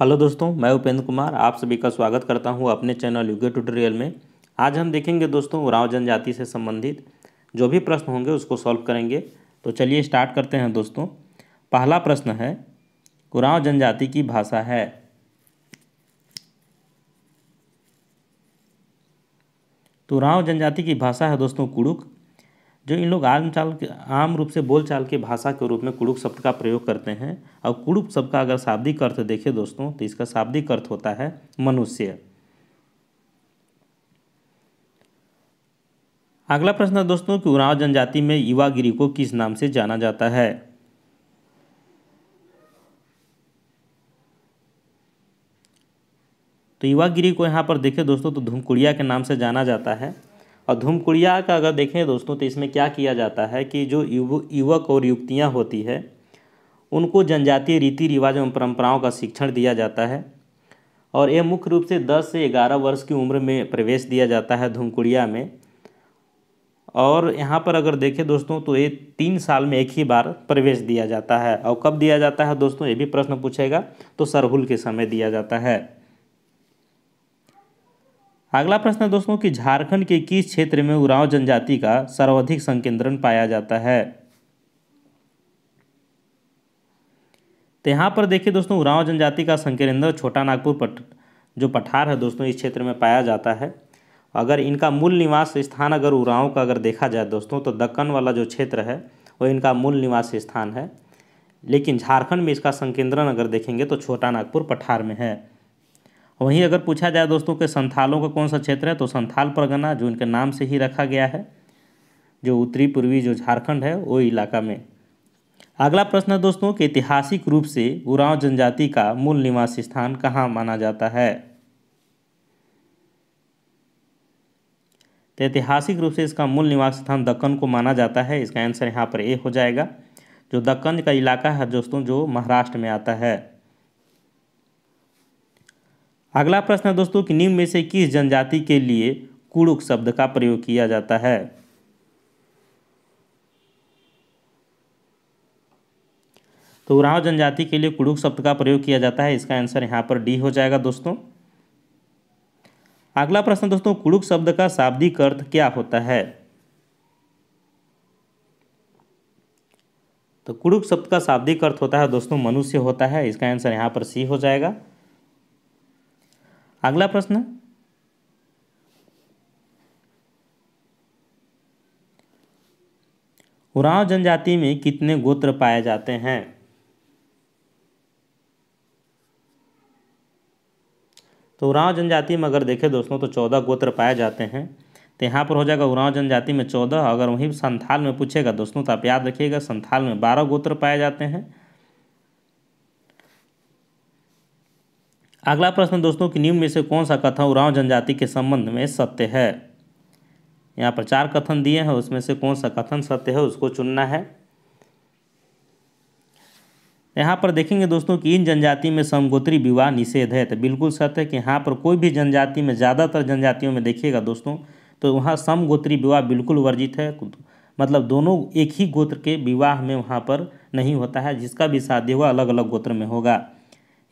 hello दोस्तों मैं उपेंद्र कुमार आप सभी का स्वागत करता हूं अपने चैनल युग ट्यूटोरियल में आज हम देखेंगे दोस्तों उराव जनजाति से संबंधित जो भी प्रश्न होंगे उसको सॉल्व करेंगे तो चलिए स्टार्ट करते हैं दोस्तों पहला प्रश्न है उराव जनजाति की भाषा है तो उराव जनजाति की भाषा है दोस्तों कुड़ुक जो इन लोग आम चाल के आम रूप से बोल चाल के भाषा के रूप में कुड़ुक शब्द का प्रयोग करते हैं और कुड़ुक शब्द का अगर शाब्दिक अर्थ देखें दोस्तों तो इसका शाब्दिक अर्थ होता है मनुष्य अगला प्रश्न है दोस्तों कि उराव जनजाति में युवागिरी को किस नाम से जाना जाता है तो युवागिरी को यहाँ पर देखें दोस्तों तो धूमकुड़िया के नाम से जाना जाता है और धूमकुड़िया का अगर देखें दोस्तों तो इसमें क्या किया जाता है कि जो युवक और युवतियाँ होती है उनको जनजातीय रीति रिवाज एवं परंपराओं का शिक्षण दिया जाता है और यह मुख्य रूप से 10 से 11 वर्ष की उम्र में प्रवेश दिया जाता है धूमकुड़िया में और यहाँ पर अगर देखें दोस्तों तो ये तीन साल में एक ही बार प्रवेश दिया जाता है और कब दिया जाता है दोस्तों ये भी प्रश्न पूछेगा तो सरहुल के समय दिया जाता है अगला प्रश्न दोस्तों कि झारखंड के किस क्षेत्र में उरांव जनजाति का सर्वाधिक संकेंद्रण पाया जाता है तो यहाँ पर देखिए दोस्तों उरांव जनजाति का संकेंद्र छोटा नागपुर पट जो पठार है दोस्तों इस क्षेत्र में पाया जाता है अगर इनका मूल निवास स्थान अगर उरांव का अगर देखा जाए दोस्तों तो दक्कन वाला जो क्षेत्र है वो इनका मूल निवास स्थान है लेकिन झारखंड में इसका संकेंद्रण अगर देखेंगे तो छोटा नागपुर पठार में है वहीं अगर पूछा जाए दोस्तों कि संथालों का कौन सा क्षेत्र है तो संथाल परगना जो इनके नाम से ही रखा गया है जो उत्तरी पूर्वी जो झारखंड है वो इलाका में अगला प्रश्न है दोस्तों कि ऐतिहासिक रूप से उरांव जनजाति का मूल निवास स्थान कहाँ माना जाता है तो ऐतिहासिक रूप से इसका मूल निवास स्थान दक्कन को माना जाता है इसका आंसर यहाँ पर ए हो जाएगा जो दक्कन का इलाका है दोस्तों जो महाराष्ट्र में आता है अगला प्रश्न है दोस्तों कि निम्न में से किस जनजाति के लिए कुड़ुक शब्द का प्रयोग किया जाता है तो उराव जनजाति के लिए कुड़ुक शब्द का प्रयोग किया जाता है इसका आंसर यहां पर डी हो जाएगा दोस्तों अगला प्रश्न दोस्तों कुड़ुक शब्द का शाब्दिक अर्थ क्या होता है तो कुड़ुक शब्द का शाब्दिक अर्थ होता है दोस्तों मनुष्य होता है इसका आंसर यहां पर सी हो जाएगा अगला प्रश्न उराव जनजाति में कितने गोत्र पाए जाते हैं तो उराव जनजाति में अगर देखें दोस्तों तो चौदह गोत्र पाए जाते हैं तो यहाँ पर हो जाएगा उराव जनजाति में चौदह अगर वहीं संथाल में पूछेगा दोस्तों तो आप याद रखिएगा संथाल में बारह गोत्र पाए जाते हैं अगला प्रश्न दोस्तों कि निम्न में से कौन सा कथन उरांव जनजाति के संबंध में सत्य है यहाँ पर चार कथन दिए हैं उसमें से कौन सा कथन सत्य है उसको चुनना है यहाँ पर देखेंगे दोस्तों कि इन जनजाति में समगोत्री विवाह निषेध है तो बिल्कुल सत्य है कि यहाँ पर कोई भी जनजाति में ज़्यादातर जनजातियों में देखिएगा दोस्तों तो वहाँ समगोत्री विवाह बिल्कुल वर्जित है मतलब दोनों एक ही गोत्र के विवाह में वहाँ पर नहीं होता है जिसका भी शादी हुआ अलग अलग गोत्र में होगा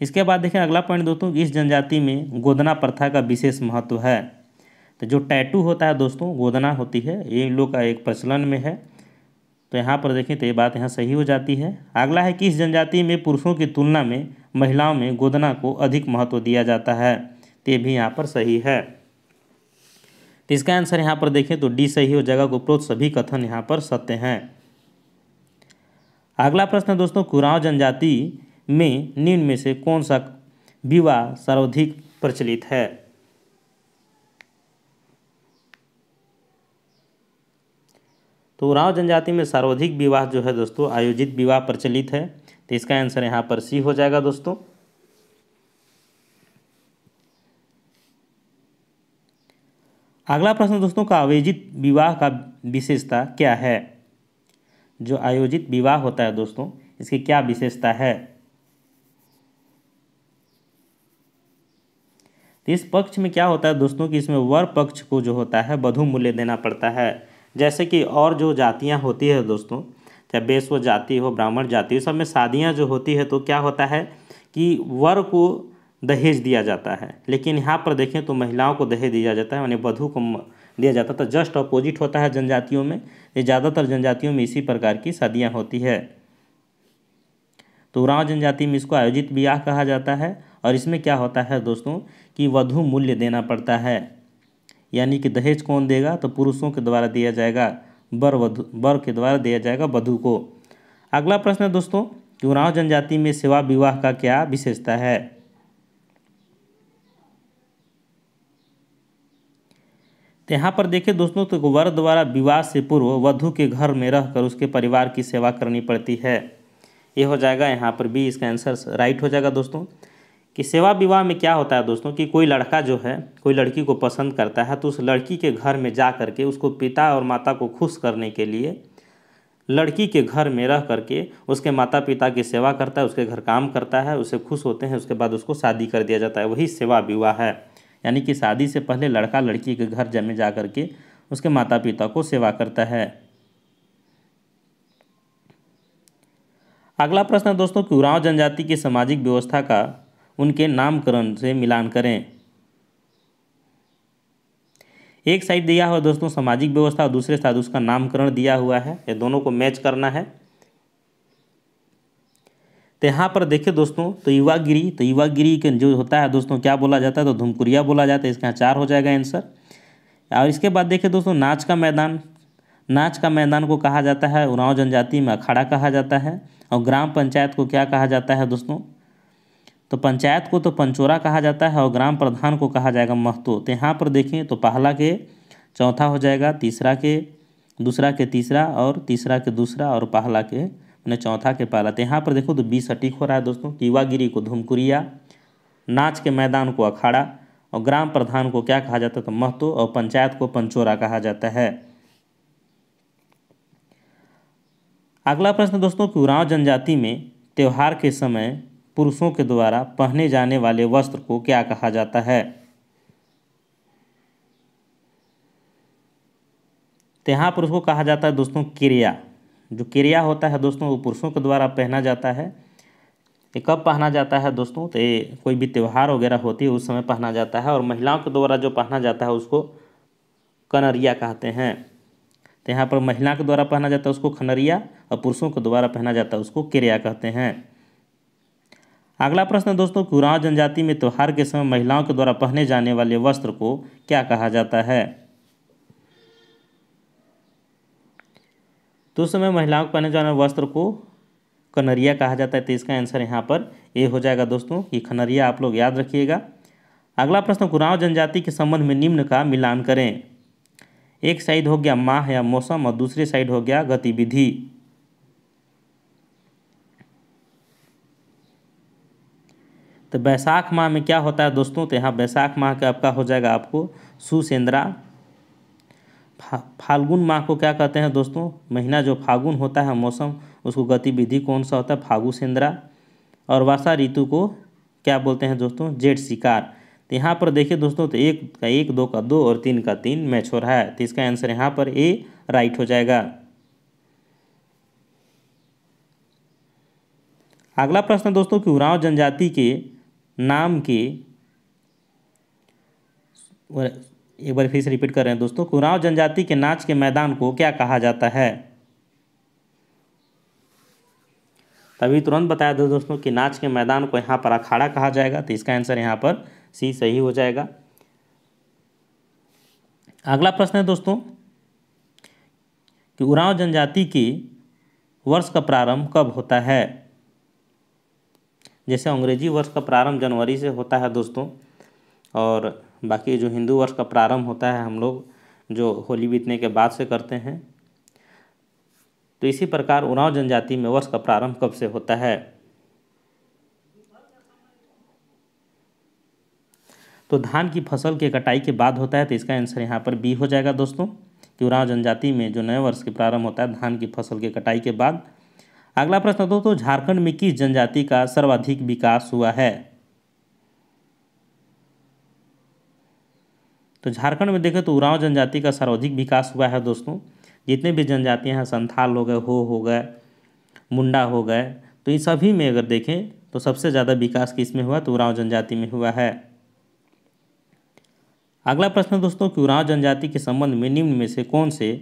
इसके बाद देखें अगला पॉइंट दोस्तों इस जनजाति में गोदना प्रथा का विशेष महत्व है तो जो टैटू होता है दोस्तों गोदना होती है ये लोग का एक प्रचलन में है तो यहाँ पर देखें तो ये बात यहाँ सही हो जाती है अगला है कि इस जनजाति में पुरुषों की तुलना में महिलाओं में गोदना को अधिक महत्व दिया जाता है तो ये भी यहाँ पर सही है तो इसका आंसर यहाँ पर देखें तो डी सही हो जाएगा उपरोक्त सभी कथन यहाँ पर सत्य हैं अगला प्रश्न दोस्तों कुराव जनजाति में निम्न में से कौन सा विवाह सर्वाधिक प्रचलित है तो राव जनजाति में सर्वाधिक विवाह जो है दोस्तों आयोजित विवाह प्रचलित है तो इसका आंसर यहाँ पर सी हो जाएगा दोस्तों अगला प्रश्न दोस्तों का आयोजित विवाह का विशेषता क्या है जो आयोजित विवाह होता है दोस्तों इसकी क्या विशेषता है तो इस पक्ष में क्या होता है दोस्तों कि इसमें वर पक्ष को जो होता है बधु मूल्य देना पड़ता है जैसे कि और जो जातियाँ होती है दोस्तों चाहे बेसव जाति हो ब्राह्मण जाति हो सब में शादियाँ जो होती है तो क्या होता है कि वर को दहेज दिया जाता है लेकिन यहाँ पर देखें तो महिलाओं को दहेज दिया जाता है यानी वधु को दिया जाता है तो जस्ट अपोजिट होता है जनजातियों में ये ज़्यादातर जनजातियों में इसी प्रकार की शादियाँ होती है तो उरांव जनजाति में इसको आयोजित ब्याह कहा जाता है और इसमें क्या होता है दोस्तों कि वधु मूल्य देना पड़ता है यानी कि दहेज कौन देगा तो पुरुषों के द्वारा दिया जाएगा बर वधु बर के द्वारा दिया जाएगा वधु को अगला प्रश्न है दोस्तों कि उरांव जनजाति में सेवा विवाह का क्या विशेषता है तो यहाँ पर देखिए दोस्तों तो वर द्वारा विवाह से पूर्व वधु के घर में रहकर उसके परिवार की सेवा करनी पड़ती है ये हो जाएगा यहाँ पर भी इसका आंसर राइट हो जाएगा दोस्तों कि सेवा विवाह में क्या होता है दोस्तों कि कोई लड़का जो है कोई लड़की को पसंद करता है तो उस लड़की के घर में जा कर के उसको पिता और माता को खुश करने के लिए लड़की के घर में रह करके उसके माता पिता की सेवा करता है उसके घर काम करता है उसे खुश होते हैं उसके बाद उसको शादी कर दिया जाता है वही सेवा विवाह है यानी कि शादी से पहले लड़का लड़की के घर जमे जा कर के उसके माता पिता को सेवा करता है अगला प्रश्न दोस्तों कुराव जनजाति की सामाजिक व्यवस्था का उनके नामकरण से मिलान करें एक साइड दिया हुआ दोस्तों सामाजिक व्यवस्था और दूसरे साइड उसका नामकरण दिया हुआ है ये दोनों को मैच करना है तो यहाँ पर देखिए दोस्तों तो युवागिरी तो युवागिरी के जो होता है दोस्तों क्या बोला जाता है तो धुमकुरिया बोला जाता है यहाँ चार हो जाएगा आंसर और इसके बाद देखिए दोस्तों नाच का मैदान नाच का मैदान को कहा जाता है उरांव जनजाति में अखाड़ा कहा जाता है और ग्राम पंचायत को क्या कहा जाता है दोस्तों तो पंचायत को तो पंचोरा कहा जाता है और ग्राम प्रधान को कहा जाएगा महतो तो यहाँ पर देखें तो पहला के चौथा हो जाएगा तीसरा के दूसरा के तीसरा और तीसरा के दूसरा और पहला के मैंने चौथा के पहला तो यहाँ पर देखो तो बी सटीक हो रहा है दोस्तों कीवागिरी को धुमकुरिया नाच के मैदान को अखाड़ा और ग्राम प्रधान को क्या कहा जाता है तो महतो और पंचायत को पंचोरा कहा जाता है अगला प्रश्न दोस्तों कि उरांव जनजाति में त्यौहार के समय पुरुषों के द्वारा पहने जाने वाले वस्त्र को क्या कहा जाता है तो यहाँ को कहा जाता है दोस्तों क्रिया जो किरिया होता है दोस्तों वो पुरुषों के द्वारा पहना जाता है ये कब पहना जाता है दोस्तों तो ये कोई भी त्यौहार वगैरह होती है उस समय पहना जाता है और महिलाओं के द्वारा जो पहना जाता है उसको कनरिया कहते हैं तो यहाँ पर महिला के द्वारा पहना जाता है उसको खनरिया और पुरुषों के द्वारा पहना जाता है उसको केरिया कहते हैं अगला प्रश्न दोस्तों कुराव जनजाति में त्यौहार के समय महिलाओं के द्वारा पहने जाने वाले वस्त्र को क्या कहा जाता है तो उस समय महिलाओं को पहने जाने वाले वस्त्र को कनरिया कहा जाता है तो इसका आंसर यहाँ पर ये हो जाएगा दोस्तों कि खनरिया आप लोग याद रखिएगा अगला प्रश्न कुराव जनजाति के संबंध में निम्न का मिलान करें एक साइड हो गया माह या मौसम और दूसरी साइड हो गया गतिविधि तो बैसाख माह में क्या होता है दोस्तों तो यहाँ बैसाख माह का आपका हो जाएगा आपको सुसेंद्रा फा, फाल्गुन माह को क्या कहते हैं दोस्तों महीना जो फागुन होता है मौसम उसको गतिविधि कौन सा होता है फागुसेंद्रा और वर्षा ऋतु को क्या बोलते हैं दोस्तों जेठ शिकार तो यहाँ पर देखिए दोस्तों तो एक का एक दो का दो और तीन का तीन मैच हो रहा है तो इसका आंसर यहाँ पर ए राइट हो जाएगा अगला प्रश्न दोस्तों कि उराव जनजाति के नाम के एक बार फिर से रिपीट कर रहे हैं दोस्तों कुराव जनजाति के नाच के मैदान को क्या कहा जाता है तभी तुरंत बताया था दोस्तों कि नाच के मैदान को यहाँ पर अखाड़ा कहा जाएगा तो इसका आंसर यहाँ पर सी सही हो जाएगा अगला प्रश्न है दोस्तों कि उरांव जनजाति की वर्ष का प्रारंभ कब होता है जैसे अंग्रेजी वर्ष का प्रारंभ जनवरी से होता है दोस्तों और बाकी जो हिंदू वर्ष का प्रारंभ होता है हम लोग जो होली बीतने के बाद से करते हैं तो इसी प्रकार उनाव जनजाति में वर्ष का प्रारंभ कब से होता है तो धान की फसल के कटाई के बाद होता है तो इसका आंसर यहाँ पर बी हो जाएगा दोस्तों कि उराव जनजाति में जो नए वर्ष के प्रारंभ होता है धान की फसल के कटाई के बाद अगला प्रश्न दोस्तों झारखंड में किस जनजाति का सर्वाधिक विकास हुआ है तो झारखंड में देखें तो उरांव जनजाति का सर्वाधिक विकास हुआ है दोस्तों जितने भी जनजातियाँ हैं संथाल हो गए हो हो गए मुंडा हो गए तो इन सभी में अगर देखें तो सबसे ज़्यादा विकास किस में हुआ तो उराव जनजाति में हुआ है अगला प्रश्न दोस्तों कि उराव जनजाति के संबंध में निम्न में से कौन से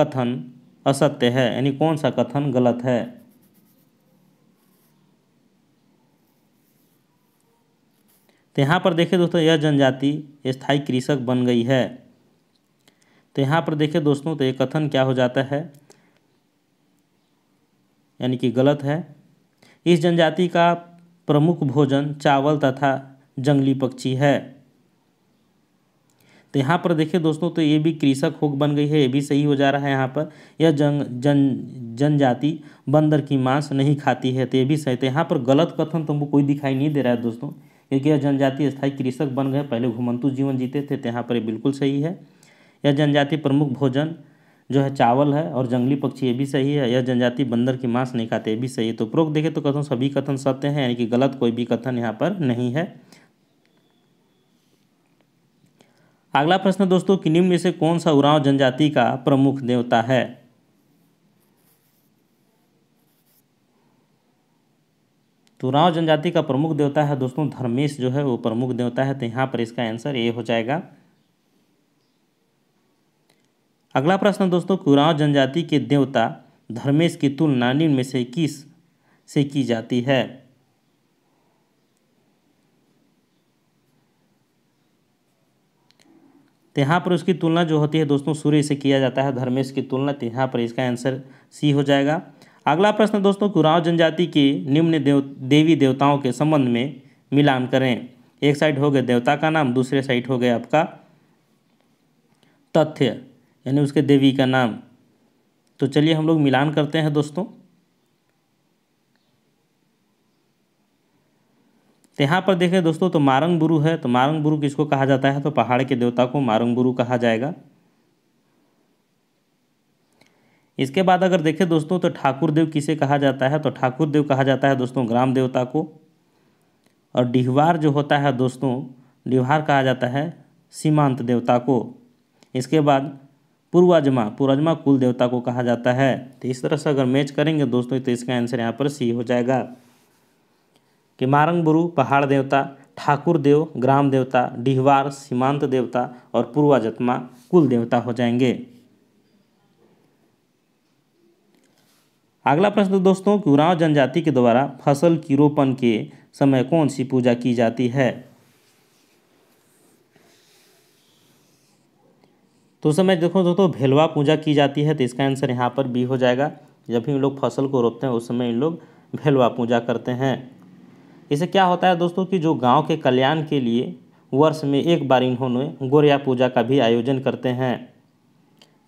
कथन असत्य है यानी कौन सा कथन गलत है तो यहाँ पर देखें दोस्तों यह जनजाति स्थायी कृषक बन गई है तो यहाँ पर देखिए दोस्तों तो ये कथन क्या हो जाता है यानी कि गलत है इस जनजाति का प्रमुख भोजन चावल तथा जंगली पक्षी है तो यहाँ पर देखिए दोस्तों तो ये भी कृषक होक बन गई है ये भी सही हो जा रहा है यहाँ पर यह जंग जन जनजाति बंदर की मांस नहीं खाती है तो ये भी सही तो यहाँ पर गलत कथन तुमको तो कोई दिखाई नहीं दे रहा है दोस्तों क्योंकि यह जनजाति स्थायी कृषक बन गए पहले घुमंतु जीवन जीते थे तो यहाँ पर ये बिल्कुल सही है यह जनजाति प्रमुख भोजन जो है चावल है और जंगली पक्षी ये भी सही है यह जनजाति बंदर की मांस नहीं खाते ये भी सही है तो प्रोक देखें तो कथन सभी कथन सत्य हैं यानी कि गलत कोई भी कथन यहाँ पर नहीं है अगला प्रश्न दोस्तों कि निम्न में से कौन सा उरांव जनजाति का प्रमुख देवता है तो उराव जनजाति का प्रमुख देवता है दोस्तों धर्मेश जो है वो प्रमुख देवता है तो यहाँ पर इसका आंसर ए हो जाएगा अगला प्रश्न दोस्तों कुरांव जनजाति के देवता धर्मेश की तुलना निम्न में से किस से की जाती है तो यहाँ पर उसकी तुलना जो होती है दोस्तों सूर्य से किया जाता है धर्मेश की तुलना तो यहाँ पर इसका आंसर सी हो जाएगा अगला प्रश्न दोस्तों कुराव जनजाति के निम्न देव देवी देवताओं के संबंध में मिलान करें एक साइड हो गया देवता का नाम दूसरे साइड हो गया आपका तथ्य यानी उसके देवी का नाम तो चलिए हम लोग मिलान करते हैं दोस्तों तो यहाँ पर देखें दोस्तों तो मारंग बुरु है तो मारंग बुरु किसको कहा जाता है तो पहाड़ के देवता को मारंग बुरु कहा जाएगा इसके बाद अगर देखें दोस्तों तो ठाकुर देव किसे कहा जाता है तो ठाकुर देव कहा जाता है दोस्तों ग्राम देवता को और डिहवार जो होता है दोस्तों डिहवार कहा जाता है सीमांत देवता को इसके बाद पूर्वाजमा पूर्वाजमा कुल देवता को कहा जाता है तो इस तरह से अगर मैच करेंगे दोस्तों तो इसका आंसर यहाँ पर सी हो जाएगा कि मारंग बुरु पहाड़ देवता ठाकुर देव ग्राम देवता डिहवार सीमांत देवता और पूर्वाजत्मा कुल देवता हो जाएंगे अगला प्रश्न दोस्तों कि जनजाति के द्वारा फसल की रोपण के समय कौन सी पूजा की जाती है तो उस समय देखो दोस्तों भेलवा पूजा की जाती है तो इसका आंसर यहाँ पर बी हो जाएगा जब भी इन लोग फसल को रोपते हैं उस समय इन लोग भेलवा पूजा करते हैं इसे क्या होता है दोस्तों कि जो गाँव के कल्याण के लिए वर्ष में एक बार इन्होंने गोरिया पूजा का भी आयोजन करते हैं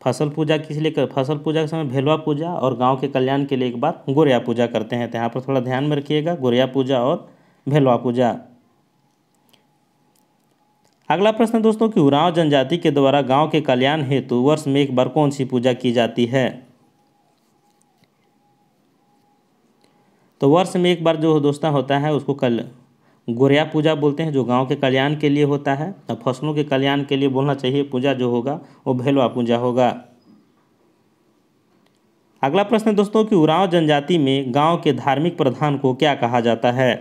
फसल पूजा किस लिए कर फसल पूजा के समय भेलवा पूजा और गांव के कल्याण के लिए एक बार गोरिया पूजा करते हैं तो यहाँ पर थोड़ा ध्यान में रखिएगा गोरिया पूजा और भेलवा पूजा अगला प्रश्न दोस्तों कि उरांव जनजाति के द्वारा गांव के कल्याण हेतु वर्ष में एक बार कौन सी पूजा की जाती है तो वर्ष में एक बार जो दोस्तों होता है उसको कल गोरिया पूजा बोलते हैं जो गांव के कल्याण के लिए होता है तो फसलों के कल्याण के लिए बोलना चाहिए पूजा जो होगा वो भेलवा पूजा होगा अगला प्रश्न दोस्तों कि उरांव जनजाति में गाँव के धार्मिक प्रधान को क्या कहा जाता है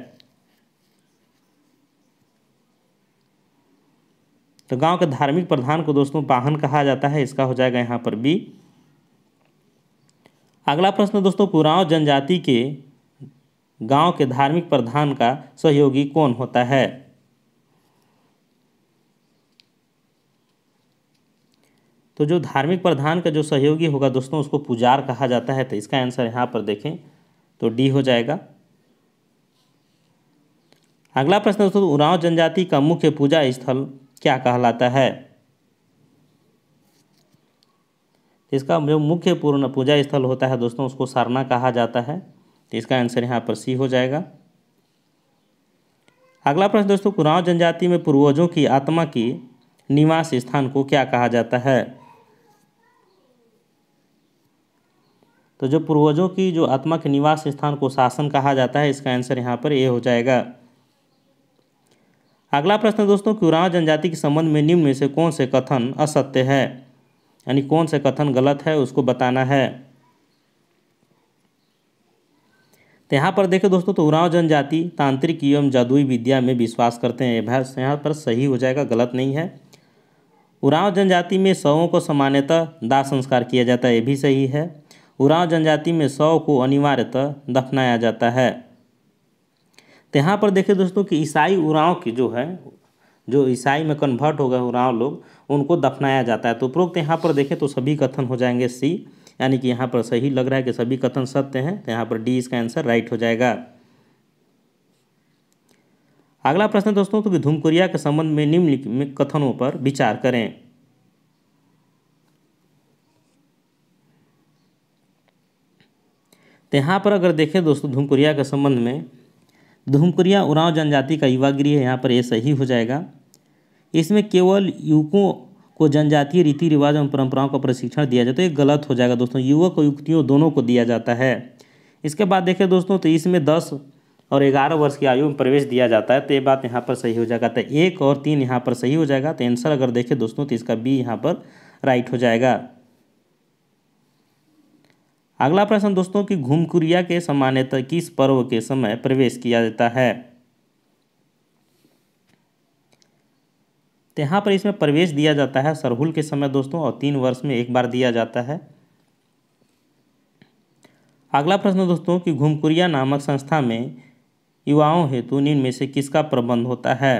तो गांव के धार्मिक प्रधान को दोस्तों वाहन कहा जाता है इसका हो जाएगा यहाँ पर बी अगला प्रश्न दोस्तों पुराव जनजाति के गांव के धार्मिक प्रधान का सहयोगी कौन होता है तो जो धार्मिक प्रधान का जो सहयोगी होगा दोस्तों उसको पुजार कहा जाता है तो इसका आंसर यहाँ पर देखें तो डी हो जाएगा अगला प्रश्न दोस्तों उरांव जनजाति का मुख्य पूजा स्थल क्या कहलाता है इसका जो मुख्य पूर्ण पूजा स्थल होता है दोस्तों उसको सारना कहा जाता है तो इसका आंसर यहाँ पर सी हो जाएगा अगला प्रश्न दोस्तों कुराव जनजाति में पूर्वजों की आत्मा की निवास स्थान को क्या कहा जाता है तो जो पूर्वजों की जो आत्मा के निवास स्थान को शासन कहा जाता है इसका आंसर यहाँ पर ए हो जाएगा अगला प्रश्न दोस्तों कुराव जनजाति के संबंध में निम्न में से कौन से कथन असत्य है यानी कौन से कथन गलत है उसको बताना है तो यहाँ पर देखें दोस्तों तो उराव जनजाति तांत्रिक एवं जादुई विद्या में विश्वास करते हैं अभ्यास यहाँ पर सही हो जाएगा गलत नहीं है उराव जनजाति में शवों को सामान्यतः दाह संस्कार किया जाता है ये भी सही है उराव जनजाति में शव को अनिवार्यतः दफनाया जाता है तो यहाँ पर देखें दोस्तों कि ईसाई उराव की जो है जो ईसाई में कन्वर्ट हो गए उराव लोग उनको दफनाया जाता है तो उपरोक्त यहाँ पर देखें तो सभी कथन हो जाएंगे सी यानी कि यहाँ पर सही लग रहा है कि सभी कथन सत्य हैं तो यहाँ पर डी इसका आंसर राइट हो जाएगा अगला प्रश्न दोस्तों तो कि धूमकुरिया के संबंध में निम्नलिखित कथनों पर विचार करें तो यहाँ पर अगर देखें दोस्तों धूमकुरिया के संबंध में धूमकुरिया उरांव जनजाति का युवा गृह यहाँ पर ये सही हो जाएगा इसमें केवल युवकों को जनजातीय रीति रिवाज एवं परंपराओं का प्रशिक्षण दिया जाता तो ये गलत हो जाएगा दोस्तों युवक और युक्तियों दोनों को दिया जाता है इसके बाद देखें दोस्तों तो इसमें दस और ग्यारह वर्ष की आयु में प्रवेश दिया जाता है तो ये बात यहाँ पर सही हो जाएगा तो एक और तीन यहाँ पर सही हो जाएगा तो आंसर अगर देखें दोस्तों तो इसका बी यहाँ पर राइट हो जाएगा अगला प्रश्न दोस्तों कि घुमकुरिया के सामान्यतः किस पर्व के समय प्रवेश किया जाता है तो यहाँ पर इसमें प्रवेश दिया जाता है सरहुल के समय दोस्तों और तीन वर्ष में एक बार दिया जाता है अगला प्रश्न दोस्तों कि घुमकुरिया नामक संस्था में युवाओं हेतु निम्न में से किसका प्रबंध होता है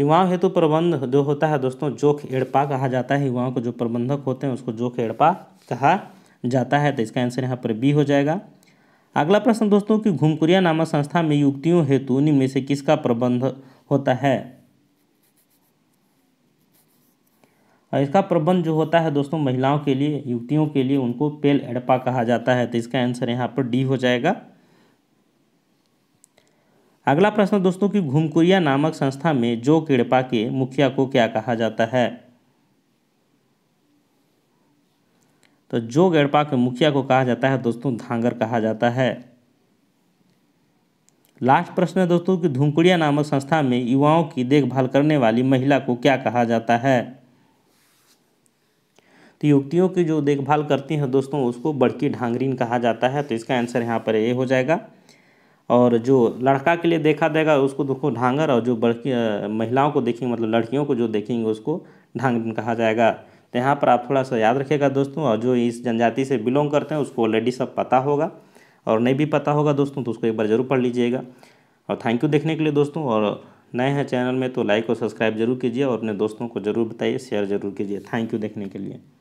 युवाओं हेतु प्रबंध जो होता है दोस्तों जोख एड़पा कहा जाता है युवाओं को जो प्रबंधक होते हैं उसको जोख एड़पा कहा जाता है तो इसका आंसर यहाँ पर बी हो जाएगा अगला प्रश्न दोस्तों कि घुमकुरिया नामक संस्था में युक्तियों हेतु निम्न से किसका प्रबंध होता है और इसका प्रबंध जो होता है दोस्तों महिलाओं के लिए युवतियों के लिए उनको पेल एडपा कहा जाता है तो इसका आंसर यहाँ पर डी हो जाएगा अगला प्रश्न दोस्तों कि घुमकुरिया नामक संस्था में जो किड़पा के मुखिया को क्या कहा जाता है तो जो गड़पा के मुखिया को कहा जाता है दोस्तों धांगर कहा जाता है लास्ट प्रश्न है दोस्तों कि धुमकुड़िया नामक संस्था में युवाओं की देखभाल करने वाली महिला को क्या कहा जाता है तो युवतियों की जो देखभाल करती हैं दोस्तों उसको बड़की ढांगरीन कहा जाता है तो इसका आंसर यहाँ पर ये हो जाएगा और जो लड़का के लिए देखा जाएगा उसको देखो ढांगर और जो बड़की महिलाओं को देखेंगे मतलब लड़कियों को जो देखेंगे उसको ढांग कहा जाएगा तो यहाँ पर आप थोड़ा सा याद रखेगा दोस्तों और जो इस जनजाति से बिलोंग करते हैं उसको ऑलरेडी सब पता होगा और नहीं भी पता होगा दोस्तों तो उसको एक बार ज़रूर पढ़ लीजिएगा और थैंक यू देखने के लिए दोस्तों और नए हैं चैनल में तो लाइक और सब्सक्राइब जरूर कीजिए और अपने दोस्तों को ज़रूर बताइए शेयर जरूर कीजिए थैंक यू देखने के लिए